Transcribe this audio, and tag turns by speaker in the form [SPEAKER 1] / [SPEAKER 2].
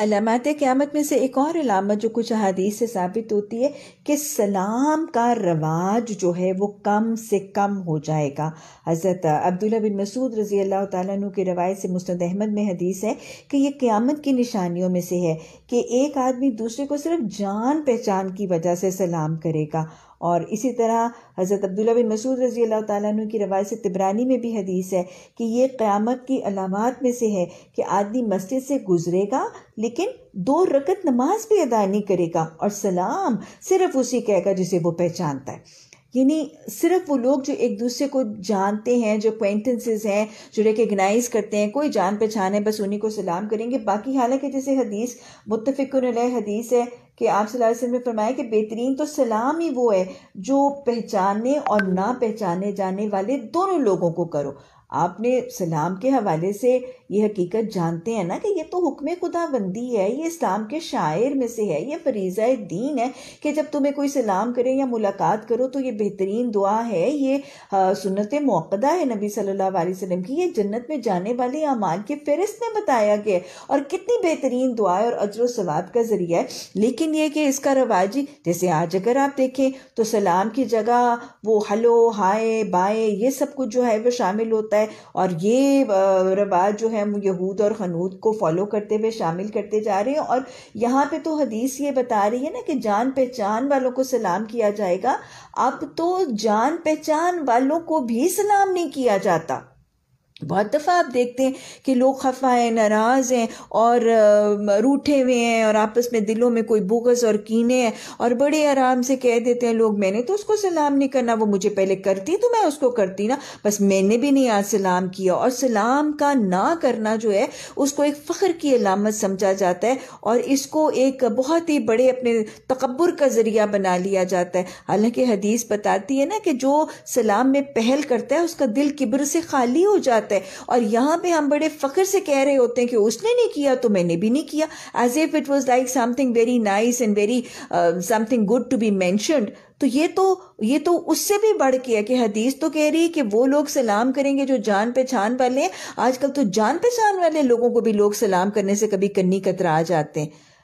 [SPEAKER 1] अलामत क़्यामत में से एक और अलामत जो कुछ अहादीस से साबित होती है कि सलाम का रवाज जो है वो कम से कम हो जाएगा हज़रत अब्दुल्ला बिन मसूद रज़ी अल्लाह तु की रवायत से मुस्त अहमद में हदीस है कि ये क़्यामत की निशानियों में से है कि एक आदमी दूसरे को सिर्फ जान पहचान की वजह से सलाम करेगा और इसी तरह हज़रत अब्दुल्ला बिन मसूद रजी अल्लाह तु की रवायत से तिबरानी में भी हदीस है कि ये क़्यामत की अलामत में से है कि आदमी मस्जिद से गुजरेगा लेकिन दो रकत नमाज भी अदा नहीं करेगा और सलाम सिर्फ उसी कहेगा जिसे वो पहचानता है यानी सिर्फ वो लोग जो एक दूसरे को जानते हैं जो क्वेंटेंसेज हैं जो रिकगनाइज करते हैं कोई जान पहचान है बस उन्हीं को सलाम करेंगे बाकी हालांकि जैसे हदीस मुतफ़िक हदीस है कि आप सल्लल्लाहु में फरमाया कि बेहतरीन तो सलाम ही वो है जो पहचाने और ना पहचाने जाने वाले दोनों लोगों को करो आपने सलाम के हवाले से ये हकीकत जानते हैं ना कि ये तो हुक्म खुदाबंदी है ये इस्लाम के शायर में से है ये फरीज़ा दीन है कि जब तुम्हें कोई सलाम करे या मुलाकात करो तो ये बेहतरीन दुआ है ये सुनत मौकदा है नबी सल्लल्लाहु अलैहि वसल्लम की ये जन्नत में जाने वाले अमाल के फहरिस्त में बताया गया है और कितनी बेहतरीन दुआ है और अजर सवाब का ज़रिया है लेकिन ये कि इसका रवाजी जैसे आज अगर आप देखें तो सलाम की जगह वो हलो हाय बाय ये सब कुछ जो है वह शामिल होता है है और ये रवाज जो है यहूद और हनूद को फॉलो करते हुए शामिल करते जा रहे हैं और यहाँ पे तो हदीस ये बता रही है ना कि जान पहचान वालों को सलाम किया जाएगा अब तो जान पहचान वालों को भी सलाम नहीं किया जाता बहुत दफ़ा आप देखते हैं कि लोग खफा हैं नाराज़ हैं और रूठे हुए हैं और आपस में दिलों में कोई बोगस और कीने हैं और बड़े आराम से कह देते हैं लोग मैंने तो उसको सलाम नहीं करना वो मुझे पहले करती तो मैं उसको करती ना बस मैंने भी नहीं आज सलाम किया और सलाम का ना करना जो है उसको एक फ़ख्र की अलामत समझा जाता है और इसको एक बहुत ही बड़े अपने तकबर का ज़रिया बना लिया जाता है हालांकि हदीस बताती है ना कि जो सलाम में पहल करता है उसका दिल किब्र से खाली हो जाता जाता है और यहाँ पे हम बड़े फ़ख्र से कह रहे होते हैं कि उसने नहीं किया तो मैंने भी नहीं किया as if it was like something very nice and very something good to be mentioned तो ये तो ये तो उससे भी बढ़ के है कि हदीस तो कह रही है कि वो लोग सलाम करेंगे जो जान पहचान वाले हैं आजकल तो जान पहचान वाले लोगों को भी लोग सलाम करने से कभी कन्नी कतरा जाते हैं